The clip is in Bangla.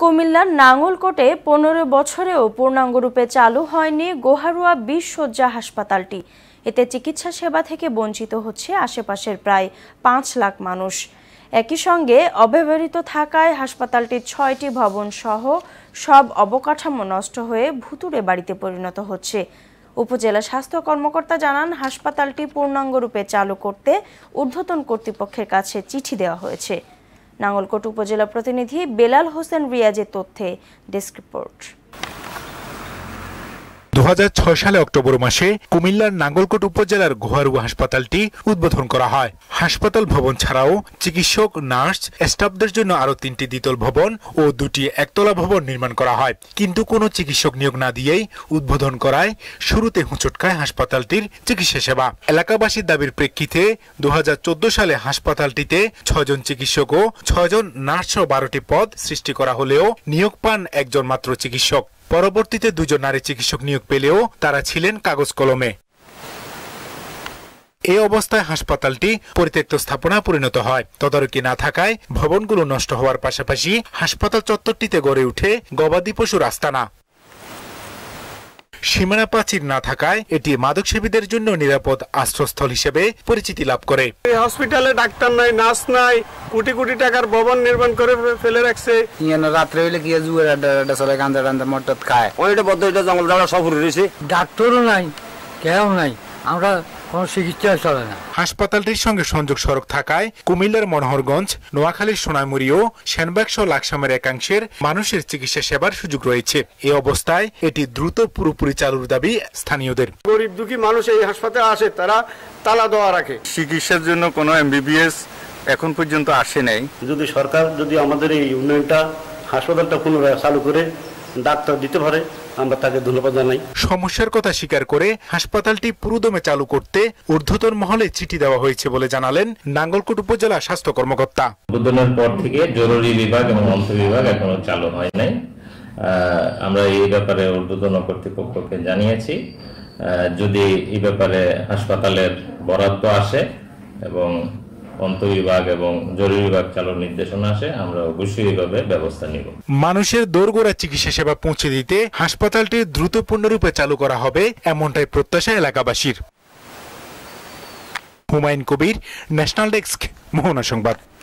কুমিল্লার নাঙ্গলকোটে পনেরো বছরেও পূর্ণাঙ্গরূপে চালু হয়নি গোহারুয়া বিশ হাসপাতালটি এতে চিকিৎসা সেবা থেকে বঞ্চিত হচ্ছে আশেপাশের প্রায় পাঁচ লাখ মানুষ একই সঙ্গে অব্যবহৃত থাকায় হাসপাতালটির ছয়টি ভবন সহ সব অবকাঠামো নষ্ট হয়ে ভুতুড়ে বাড়িতে পরিণত হচ্ছে উপজেলা স্বাস্থ্য কর্মকর্তা জানান হাসপাতালটি পূর্ণাঙ্গরূপে চালু করতে ঊর্ধ্বতন কর্তৃপক্ষের কাছে চিঠি দেওয়া হয়েছে নাঙ্গলকোট উপজেলা প্রতিনিধি বেলাল হোসেন রিয়াজের তথ্যে ডেস্ক রিপোর্ট 2006 সালে অক্টোবর মাসে কুমিল্লার নাঙ্গলকোট উপজেলার গোহারু হাসপাতালটি উদ্বোধন করা হয় হাসপাতাল ভবন ছাড়াও চিকিৎসক নার্স স্টাফদের জন্য আরও তিনটি দ্বিতল ভবন ও দুটি একতলা ভবন নির্মাণ করা হয় কিন্তু কোনো চিকিৎসক নিয়োগ না দিয়েই উদ্বোধন করায় শুরুতে হুঁচটকায় হাসপাতালটির চিকিৎসা সেবা এলাকাবাসীর দাবির প্রেক্ষিতে দু সালে হাসপাতালটিতে ছয়জন চিকিৎসক ও ছয়জন নার্স ও বারোটি পদ সৃষ্টি করা হলেও নিয়োগ পান একজন মাত্র চিকিৎসক পরবর্তীতে দুজন নারী চিকিৎসক নিয়োগ পেলেও তারা ছিলেন কাগজ কলমে এ অবস্থায় হাসপাতালটি পরিত্যক্ত স্থাপনা পরিণত হয় তদারকি না থাকায় ভবনগুলো নষ্ট হওয়ার পাশাপাশি হাসপাতাল চত্বরটিতে গড়ে উঠে গবাদি পশুর আস্তানা সীমানা প্রাচীর না থাকায় এটি মাদকসেবীদের জন্য নিরাপদ আশ্রয়স্থল হিসেবে পরিচিতি লাভ করে এই হসপিটালে ডাক্তার নাই নার্স নাই কোটি কোটি টাকার ভবন নির্মাণ করে ফেলে রাখছে রাত্রে হইলে গিয়ে জুয়ের আড্ডা চলে গান্দা টান্দা মটত খায় ওইটা বদ্ধ জঙ্গল জঙ্গল সফর রয়েছে ডাক্তারও নাই কেউ নাই আমরা কোনো চলে না হাসপাতালটির সঙ্গে সংযোগ সড়ক থাকায় কুমিল্লার মনোহরগঞ্জ নোয়াখালীর সোনামুড়ি ও সেনবাগ সহ লাকসামের একাংশের মানুষের চিকিৎসা সেবার সুযোগ রয়েছে এই অবস্থায় এটি দ্রুত পুরোপুরি চালুর দাবি স্থানীয়দের গরিব দুঃখী মানুষ এই হাসপাতালে আসে তারা তালা দেওয়া রাখে চিকিৎসার জন্য কোনো এমবিবিএস এখন পর্যন্ত আসে নাই যদি সরকার যদি আমাদের এই ইউনিয়নটা হাসপাতালটা পুনরায় চালু করে ডাক্তার দিতে পারে আমরা তাকে ধন্যবাদ জানাই সমস্যার কথা স্বীকার করে হাসপাতালটি পুরোদমে চালু করতে ঊর্ধ্বতন মহলে চিঠি দেওয়া হয়েছে বলে জানালেন নাঙ্গলকোট উপজেলা স্বাস্থ্য কর্মকর্তা উদ্বোধনের পর থেকে জরুরি বিভাগ এবং অন্ত বিভাগ এখনো চালু হয় নাই আমরা এই ব্যাপারে উদ্বোধন কর্তৃপক্ষকে জানিয়েছি যদি এই ব্যাপারে হাসপাতালের বরাদ্দ আসে এবং অন্ত এবং জরুরি বিভাগ চালুর নির্দেশনা আসে আমরা অবশ্যই ব্যবস্থা নিব মানুষের দোরগোড়া চিকিৎসা সেবা পৌঁছে দিতে হাসপাতালটি দ্রুত পূর্ণরূপে চালু করা হবে এমনটাই প্রত্যাশা এলাকাবাসীর হুমায়ুন কবির ন্যাশনাল ডেস্ক মোহনা সংবাদ